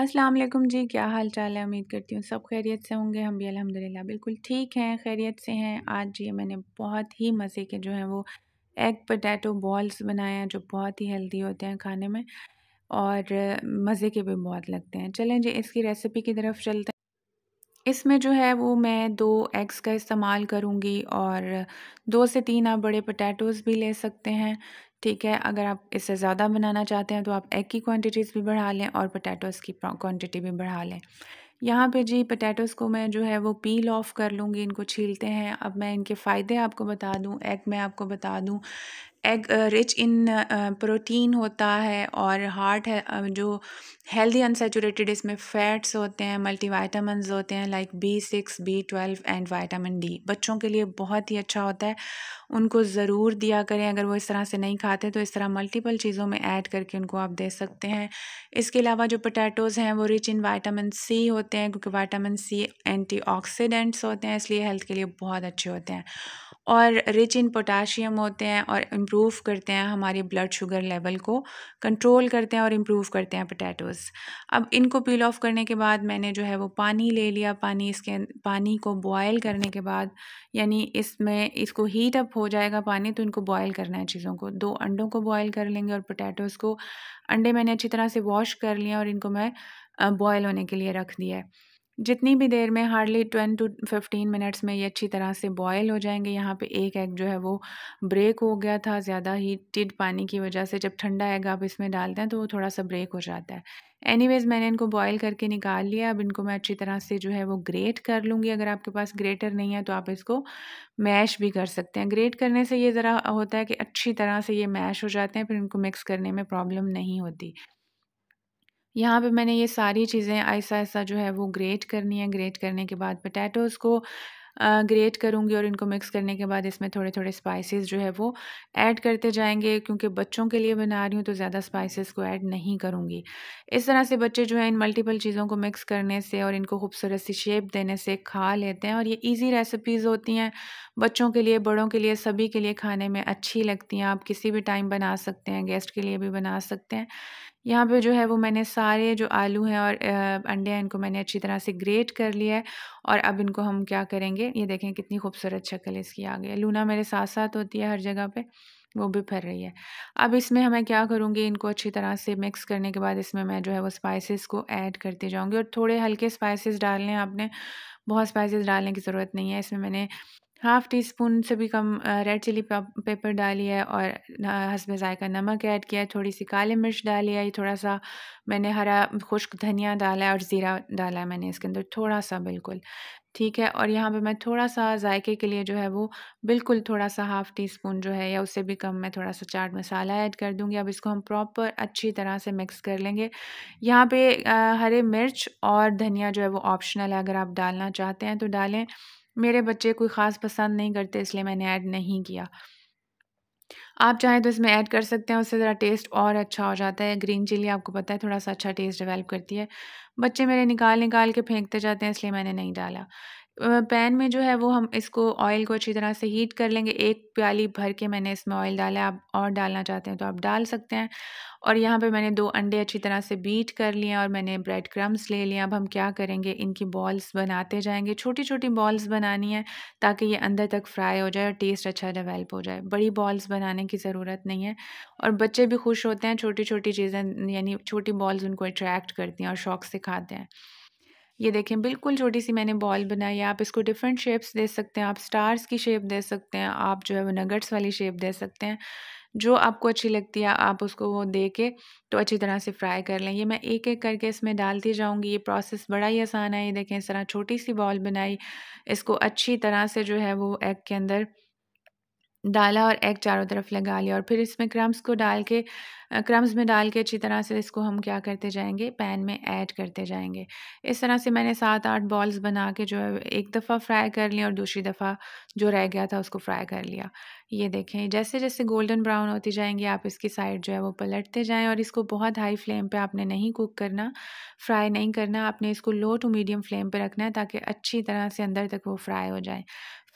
अस्सलाम वालेकुम जी क्या हाल चाल है उम्मीद करती हूँ सब खैरियत से होंगे हम भी अल्हम्दुलिल्लाह बिल्कुल ठीक हैं खैरियत से हैं आज ये मैंने बहुत ही मज़े के जो हैं वो एग पटैटो बॉल्स बनाए हैं जो बहुत ही हेल्दी होते हैं खाने में और मज़े के भी बहुत लगते हैं चलें जी इसकी रेसिपी की तरफ चलते हैं इसमें जो है वो मैं दो एग्स का इस्तेमाल करूँगी और दो से तीन आप बड़े पटैटोज़ भी ले सकते हैं ठीक है अगर आप इससे ज़्यादा बनाना चाहते हैं तो आप एग की क्वांटिटीज़ भी बढ़ा लें और पोटैटोज़ की क्वांटिटी भी बढ़ा लें यहाँ पे जी पोटैटोज़ को मैं जो है वो पील ऑफ कर लूँगी इनको छीलते हैं अब मैं इनके फ़ायदे आपको बता दूँ एग मैं आपको बता दूँ एग रिच इन प्रोटीन होता है और हार्ट है uh, जो हेल्दी अनसेचुरेटेड इसमें फैट्स होते हैं मल्टीवाइटामस होते हैं like B six B twelve and vitamin D बच्चों के लिए बहुत ही अच्छा होता है उनको ज़रूर दिया करें अगर वो इस तरह से नहीं खाते तो इस तरह मल्टीपल चीज़ों में ऐड करके उनको आप दे सकते हैं इसके अलावा जो पोटैटोज़ हैं वो रिच इन वाइटामिन सी होते हैं क्योंकि वाइटामिन सी एंटी होते हैं इसलिए हेल्थ के लिए बहुत अच्छे होते हैं और रिच इन पोटाशियम होते हैं और इम्प्रूव करते हैं हमारे ब्लड शुगर लेवल को कंट्रोल करते हैं और इम्प्रूव करते हैं पोटैटोज़ अब इनको पील ऑफ करने के बाद मैंने जो है वो पानी ले लिया पानी इसके पानी को बॉयल करने के बाद यानी इसमें इसको हीट अप हो जाएगा पानी तो इनको बॉयल करना है चीज़ों को दो अंडों को बॉयल कर लेंगे और पोटैटोज़ को अंडे मैंने अच्छी तरह से वॉश कर लिया और इनको मैं बॉयल होने के लिए रख दिया है जितनी भी देर में hardly ten to fifteen minutes में ये अच्छी तरह से बॉयल हो जाएंगे यहाँ पे एक एग जो है वो ब्रेक हो गया था ज़्यादा हीटेड पानी की वजह से जब ठंडा एग आप इसमें डालते हैं तो वो थोड़ा सा ब्रेक हो जाता है एनीवेज़ मैंने इनको बॉयल करके निकाल लिया अब इनको मैं अच्छी तरह से जो है वो ग्रेट कर लूँगी अगर आपके पास ग्रेटर नहीं है तो आप इसको मैश भी कर सकते हैं ग्रेट करने से ये ज़रा होता है कि अच्छी तरह से ये मैश हो जाते हैं फिर इनको मिक्स करने में प्रॉब्लम नहीं होती यहाँ पे मैंने ये सारी चीज़ें ऐसा ऐसा जो है वो ग्रेट करनी है ग्रेट करने के बाद पटैटोज़ को ग्रेट करूँगी और इनको मिक्स करने के बाद इसमें थोड़े थोड़े स्पाइसेस जो है वो ऐड करते जाएंगे क्योंकि बच्चों के लिए बना रही हूँ तो ज़्यादा स्पाइसेस को ऐड नहीं करूँगी इस तरह से बच्चे जो है इन मल्टीपल चीज़ों को मिक्स करने से और इनको खूबसूरत सी शेप देने से खा लेते हैं और ये ईजी रेसिपीज़ होती हैं बच्चों के लिए बड़ों के लिए सभी के लिए खाने में अच्छी लगती हैं आप किसी भी टाइम बना सकते हैं गेस्ट के लिए भी बना सकते हैं यहाँ पे जो है वो मैंने सारे जो आलू हैं और अंडे हैं इनको मैंने अच्छी तरह से ग्रेट कर लिया है और अब इनको हम क्या करेंगे ये देखें कितनी खूबसूरत शक्ल इसकी आ गई है लूना मेरे साथ साथ होती है हर जगह पे वो भी फर रही है अब इसमें हमें क्या करूँगी इनको अच्छी तरह से मिक्स करने के बाद इसमें मैं जो है वो स्पाइसिस को ऐड करती जाऊँगी और थोड़े हल्के स्पाइसिस डालने आपने बहुत स्पाइसिस डालने की ज़रूरत नहीं है इसमें मैंने हाफ़ टी स्पून से भी कम रेड चिली पेपर डाली है और हसब ज़ायका नमक ऐड किया है थोड़ी सी काली मिर्च डाली है थोड़ा सा मैंने हरा खुश्क धनिया डाला है और ज़ीरा डाला है मैंने इसके अंदर थोड़ा सा बिल्कुल ठीक है और यहाँ पे मैं थोड़ा सा जायके के लिए जो है वो बिल्कुल थोड़ा सा हाफ़ टी स्पून जो है या उससे भी कम मैं थोड़ा सा चाट मसाला ऐड कर दूँगी अब इसको हम प्रॉपर अच्छी तरह से मिक्स कर लेंगे यहाँ पे आ, हरे मिर्च और धनिया जो है वो ऑप्शनल है अगर आप डालना चाहते हैं तो डालें मेरे बच्चे कोई ख़ास पसंद नहीं करते इसलिए मैंने ऐड नहीं किया आप चाहें तो इसमें ऐड कर सकते हैं उससे ज़रा टेस्ट और अच्छा हो जाता है ग्रीन चिली आपको पता है थोड़ा सा अच्छा टेस्ट डेवलप करती है बच्चे मेरे निकाल निकाल के फेंकते जाते हैं इसलिए मैंने नहीं डाला पैन में जो है वो हम इसको ऑयल को अच्छी तरह से हीट कर लेंगे एक प्याली भर के मैंने इसमें ऑयल डाला है आप और डालना चाहते हैं तो आप डाल सकते हैं और यहाँ पे मैंने दो अंडे अच्छी तरह से बीट कर लिए और मैंने ब्रेड क्रम्स ले लिए अब हम क्या करेंगे इनकी बॉल्स बनाते जाएंगे छोटी छोटी बॉल्स बनानी है ताकि ये अंदर तक फ्राई हो जाए और टेस्ट अच्छा डेवलप हो जाए बड़ी बॉल्स बनाने की ज़रूरत नहीं है और बच्चे भी खुश होते हैं छोटी छोटी चीज़ें यानी छोटी बॉल्स उनको अट्रैक्ट करती हैं और शौक से खाते हैं ये देखें बिल्कुल छोटी सी मैंने बॉल बनाई है आप इसको डिफरेंट शेप्स दे सकते हैं आप स्टार्स की शेप दे सकते हैं आप जो है वो नगट्स वाली शेप दे सकते हैं जो आपको अच्छी लगती है आप उसको वो दे के तो अच्छी तरह से फ्राई कर लें ये मैं एक एक करके इसमें डालती जाऊँगी ये प्रोसेस बड़ा ही आसान है ये देखें इस तरह छोटी सी बॉल बनाई इसको अच्छी तरह से जो है वो एग के अंदर डाला और एग चारों तरफ लगा लिया और फिर इसमें क्रम्स को डाल के क्रम्स में डाल के अच्छी तरह से इसको हम क्या करते जाएंगे पैन में ऐड करते जाएंगे इस तरह से मैंने सात आठ बॉल्स बना के जो है एक दफ़ा फ्राई कर लिया और दूसरी दफ़ा जो रह गया था उसको फ्राई कर लिया ये देखें जैसे जैसे गोल्डन ब्राउन होती जाएंगी आप इसकी साइड जो है वो पलटते जाएँ और इसको बहुत हाई फ्लेम पर आपने नहीं कुक करना फ्राई नहीं करना आपने इसको लो टू मीडियम फ्लेम पर रखना है ताकि अच्छी तरह से अंदर तक वो फ्राई हो जाए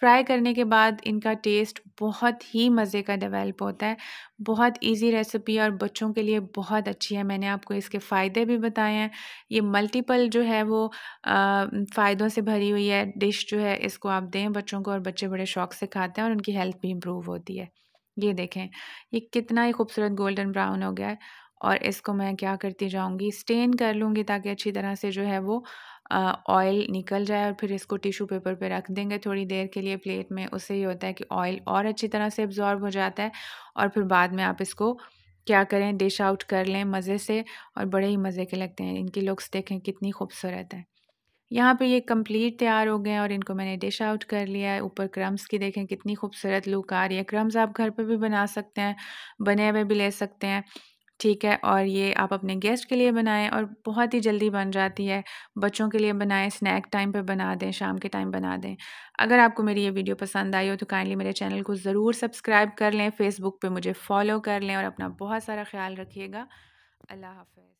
फ्राई करने के बाद इनका टेस्ट बहुत ही मज़े का डेवलप होता है बहुत इजी रेसिपी और बच्चों के लिए बहुत अच्छी है मैंने आपको इसके फ़ायदे भी बताए हैं ये मल्टीपल जो है वो फ़ायदों से भरी हुई है डिश जो है इसको आप दें बच्चों को और बच्चे बड़े शौक से खाते हैं और उनकी हेल्थ भी इम्प्रूव होती है ये देखें ये कितना ही खूबसूरत गोल्डन ब्राउन हो गया है और इसको मैं क्या करती जाऊँगी स्टेन कर लूँगी ताकि अच्छी तरह से जो है वो ऑयल निकल जाए और फिर इसको टिश्यू पेपर पे रख देंगे थोड़ी देर के लिए प्लेट में उससे ये होता है कि ऑयल और अच्छी तरह से एब्जॉर्ब हो जाता है और फिर बाद में आप इसको क्या करें डिश आउट कर लें मज़े से और बड़े ही मज़े के लगते हैं इनकी लुक्स देखें कितनी खूबसूरत है यहाँ पे ये कंप्लीट तैयार हो गए हैं और इनको मैंने डिश आउट कर लिया है ऊपर क्रम्स की देखें कितनी खूबसूरत लुक आ रही है क्रम्स आप घर पे भी बना सकते हैं बने हुए भी ले सकते हैं ठीक है और ये आप अपने गेस्ट के लिए बनाएँ और बहुत ही जल्दी बन जाती है बच्चों के लिए बनाएँ स्नैक टाइम पे बना दें शाम के टाइम बना दें अगर आपको मेरी ये वीडियो पसंद आई हो तो काइंडली मेरे चैनल को ज़रूर सब्सक्राइब कर लें फेसबुक पे मुझे फॉलो कर लें और अपना बहुत सारा ख्याल रखिएगा अल्लाह हाफ़